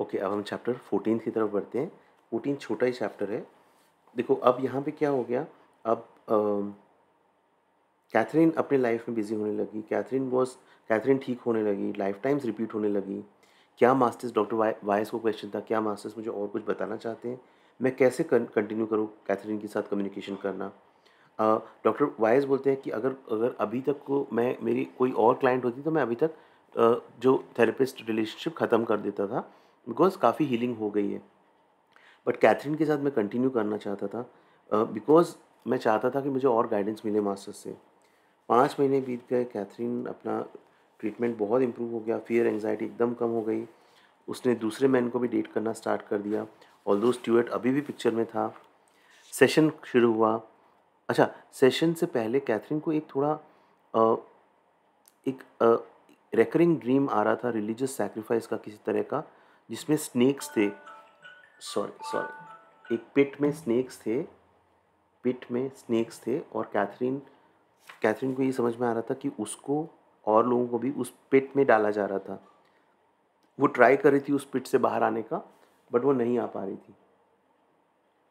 okay अब हम chapter fourteen की तरफ बढ़ते हैं फोर्टीन छोटा ही चैप्टर है देखो अब यहाँ पे क्या हो गया अब कैथरीन अपने लाइफ में बिजी होने लगी कैथरीन वॉज कैथरीन ठीक होने लगी लाइफ टाइम्स रिपीट होने लगी क्या मास्टर्स डॉक्टर वायस को क्वेश्चन था क्या मास्टर्स मुझे और कुछ बताना चाहते हैं मैं कैसे कंटिन्यू करूँ कैथरीन के साथ कम्युनिकेशन करना डॉक्टर uh, वायस बोलते हैं कि अगर अगर अभी तक को मैं मेरी कोई और क्लाइंट होती तो मैं अभी तक uh, जो थेरेपिस्ट रिलेशनशिप ख़त्म कर देता था बिकॉज काफ़ी हीलिंग हो गई है बट कैथरीन के साथ मैं कंटिन्यू करना चाहता था बिकॉज uh, मैं चाहता था कि मुझे और गाइडेंस मिले मास्टर से पाँच महीने बीत गए कैथरीन अपना ट्रीटमेंट बहुत इम्प्रूव हो गया फियर एंगजाइटी एकदम कम हो गई उसने दूसरे मैन को भी डेट करना स्टार्ट कर दिया ऑल दो स्ट्यूअर्ट अभी भी पिक्चर में था सेशन शुरू हुआ अच्छा सेशन से पहले कैथरीन को एक थोड़ा आ, एक रेकरिंग ड्रीम आ रहा था रिलीजियस सेक्रीफाइस का किसी तरह का जिसमें स्नेक्स थे सॉरी सॉरी एक पिट में स्नेक्स थे पिट में स्नेक्स थे और कैथरीन कैथरीन को ये समझ में आ रहा था कि उसको और लोगों को भी उस पिट में डाला जा रहा था वो ट्राई कर रही थी उस पिट से बाहर आने का बट वो नहीं आ पा रही थी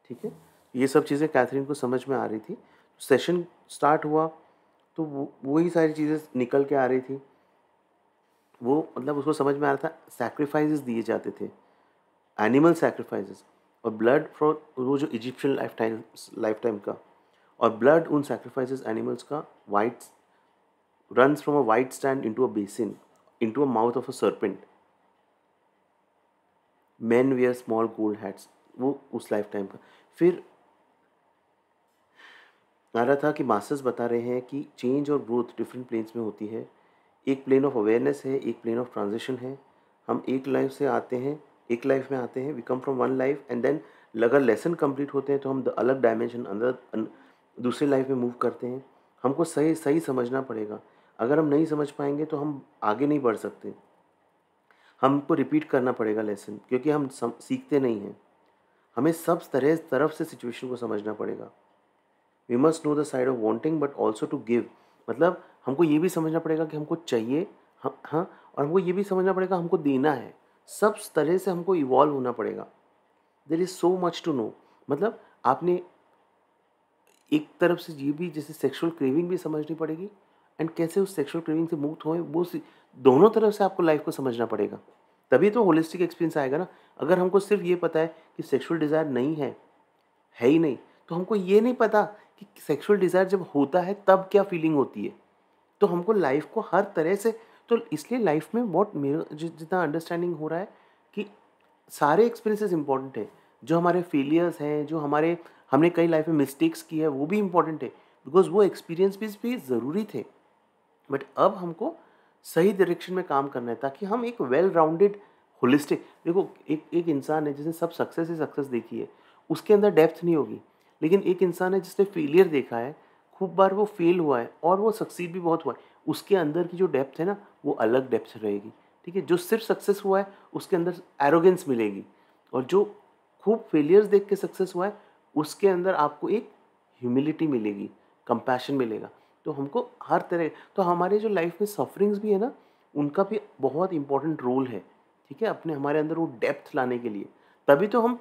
ठीक है ये सब चीज़ें कैथरीन को समझ में आ रही थी सेशन स्टार्ट हुआ तो वो वही सारी चीज़ें निकल के आ रही थी वो मतलब उसको समझ में आ रहा था सैक्रिफाइसेस दिए जाते थे एनिमल सेक्रीफाइजेस और ब्लड फ्रॉम वो जो Egyptian life time life time का और ब्लड उन सैक्रिफाइसेस एनिमल्स का white run from a white stand into a basin into a mouth of a serpent man where small gold hats वो उस life time का फिर आ रहा था कि मास्टर्स बता रहे हैं कि चेंज और ग्रोथ डिफरेंट प्लेन्स में होती है एक प्लेन ऑफ अवेयरनेस है एक प्लेन ऑफ ट्रांजिशन है हम एक लाइफ से आते हैं एक लाइफ में आते हैं we come from one life and then अगर लेसन कंप्लीट होते हैं तो हम अलग डायमेंशन अंदर अं, दूसरे लाइफ में मूव करते हैं हमको सही सही समझना पड़ेगा अगर हम नहीं समझ पाएंगे तो हम आगे नहीं बढ़ सकते हमको रिपीट करना पड़ेगा लेसन क्योंकि हम सम, सीखते नहीं हैं हमें सब तरह तरफ से सिचुएशन को समझना पड़ेगा we must know the side of wanting but also to give मतलब हमको ये भी समझना पड़ेगा कि हमको चाहिए हाँ और हमको ये भी समझना पड़ेगा हमको देना है सब तरह से हमको इवॉल्व होना पड़ेगा there is so much to know मतलब आपने एक तरफ से ये भी जैसे सेक्सुअल क्रेविंग भी समझनी पड़ेगी एंड कैसे उस सेक्सुअल क्रेविंग से मुक्त होए वो दोनों तरफ से आपको लाइफ को समझना पड़ेगा तभी तो होलिस्टिक एक्सपीरियंस आएगा ना अगर हमको सिर्फ ये पता है कि सेक्सुअल डिज़ायर नहीं है है ही नहीं तो हमको ये नहीं पता कि सेक्सुअल डिज़ायर जब होता है तब क्या फीलिंग होती है तो हमको लाइफ को हर तरह से तो इसलिए लाइफ में बहुत मेरे जितना अंडरस्टैंडिंग हो रहा है कि सारे एक्सपीरियंसेस इंपॉर्टेंट है जो हमारे फेलियर्स हैं जो हमारे हमने कई लाइफ में मिस्टेक्स की है वो भी इम्पॉर्टेंट है बिकॉज वो एक्सपीरियंस भी, भी ज़रूरी थे बट अब हमको सही डायरेक्शन में काम करना है ताकि हम एक वेल राउंडेड होलिस्टिक देखो एक एक इंसान है जिसने सब सक्सेस ही सक्सेस देखी है उसके अंदर डेप्थ नहीं होगी लेकिन एक इंसान है जिसने फेलियर देखा है खूब बार वो फेल हुआ है और वो सक्सीड भी बहुत हुआ है उसके अंदर की जो डेप्थ है ना वो अलग डेप्थ रहेगी ठीक है जो सिर्फ सक्सेस हुआ है उसके अंदर एरोगेंस मिलेगी और जो खूब फेलियर्स देख के सक्सेस हुआ है उसके अंदर आपको एक ह्यूमिलिटी मिलेगी कंपैशन मिलेगा तो हमको हर तरह तो हमारे जो लाइफ में सफरिंग्स भी है ना उनका भी बहुत इंपॉर्टेंट रोल है ठीक है अपने हमारे अंदर वो डेप्थ लाने के लिए तभी तो हम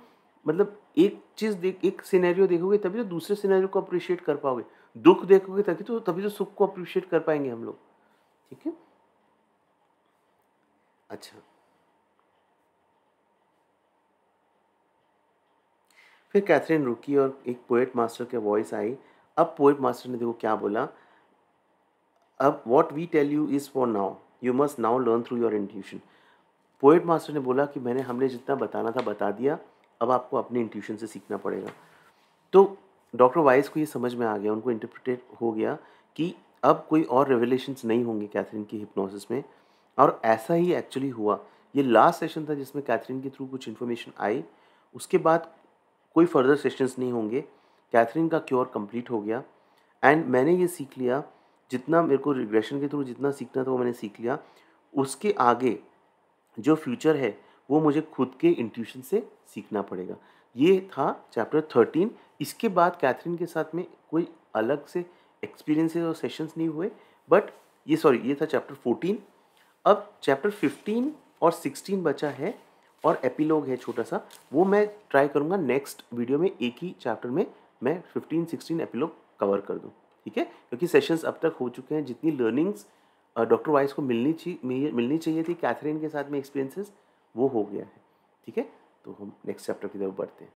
मतलब एक चीज़ देख एक सिनेरियो देखोगे तभी तो दूसरे सिनेरियो को अप्रिशिएट कर पाओगे दुख देखोगे तभी तो तभी तो सुख को अप्रिशिएट कर पाएंगे हम लोग ठीक है अच्छा फिर कैथरीन रुकी और एक पोएट मास्टर के वॉइस आई अब पोएट मास्टर ने देखो क्या बोला अब what we tell you is for now you must now learn through your intuition poet master ने बोला कि मैंने हमने जितना बताना था बता दिया अब आपको अपने इंट्यूशन से सीखना पड़ेगा तो डॉक्टर वाइस को ये समझ में आ गया उनको इंटरप्रिटेट हो गया कि अब कोई और रेवलेशंस नहीं होंगे कैथरीन की हिप्नोसिस में और ऐसा ही एक्चुअली हुआ ये लास्ट सेशन था जिसमें कैथरीन के थ्रू कुछ इन्फॉर्मेशन आई उसके बाद कोई फर्दर सेशंस नहीं होंगे कैथरीन का क्योर कंप्लीट हो गया एंड मैंने ये सीख लिया जितना मेरे को रिग्रेशन के थ्रू जितना सीखना था वो मैंने सीख लिया उसके आगे जो फ्यूचर है वो मुझे खुद के इंट्यूशन से सीखना पड़ेगा ये था चैप्टर थर्टीन इसके बाद कैथरीन के साथ में कोई अलग से एक्सपीरियंसेस और सेशंस नहीं हुए बट ये सॉरी ये था चैप्टर फोर्टीन अब चैप्टर फिफ्टीन और सिक्सटीन बचा है और एपिलॉग है छोटा सा वो मैं ट्राई करूँगा नेक्स्ट वीडियो में एक ही चैप्टर में मैं फिफ्टीन सिक्सटीन एपिलॉग कवर कर दूँ ठीक है क्योंकि सेशंस अब तक हो चुके हैं जितनी लर्निंग्स डॉक्टर वाइस को मिलनी चाहिए मिलनी चाहिए थी कैथरीन के साथ में एक्सपीरियंसेस वो हो गया है ठीक है तो हम नेक्स्ट चैप्टर की तरफ बढ़ते हैं